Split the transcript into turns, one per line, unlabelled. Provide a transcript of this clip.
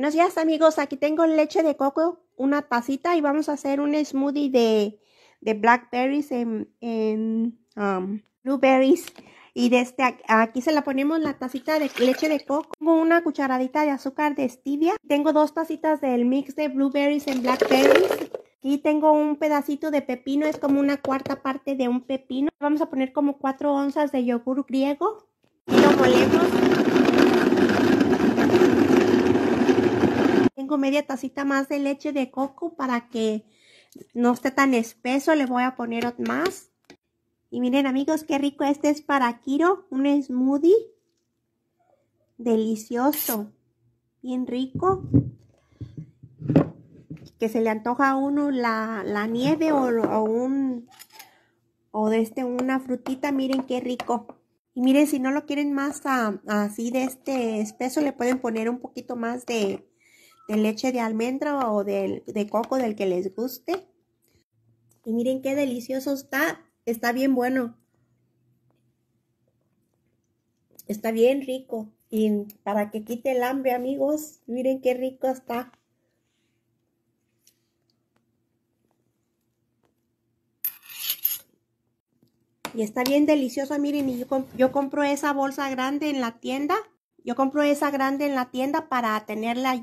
Buenos días amigos, aquí tengo leche de coco, una tacita y vamos a hacer un smoothie de, blackberries en, um, blueberries. Y de este, aquí, aquí, se la ponemos la tacita de leche de coco, tengo una cucharadita de azúcar de stevia, tengo dos tacitas del mix de blueberries en blackberries. Aquí tengo un pedacito de pepino, es como una cuarta parte de un pepino. Vamos a poner como cuatro onzas de yogur griego. Y lo molemos media tacita más de leche de coco para que no esté tan espeso. Le voy a poner más. Y miren amigos, qué rico. Este es para Kiro, un smoothie delicioso, bien rico. Que se le antoja a uno la, nieve o, un o de este una frutita, miren qué rico. Y miren, si no lo quieren más ah, así de este espeso, le pueden poner un poquito más de, de leche de almendra o de, coco del que les guste. Y miren qué delicioso está. Está bien bueno. Está bien rico. Y para que quite el hambre, amigos, miren qué rico está. Y está bien delicioso, miren, y yo, yo, compro esa bolsa grande en la tienda. Yo compro esa grande en la tienda para tenerla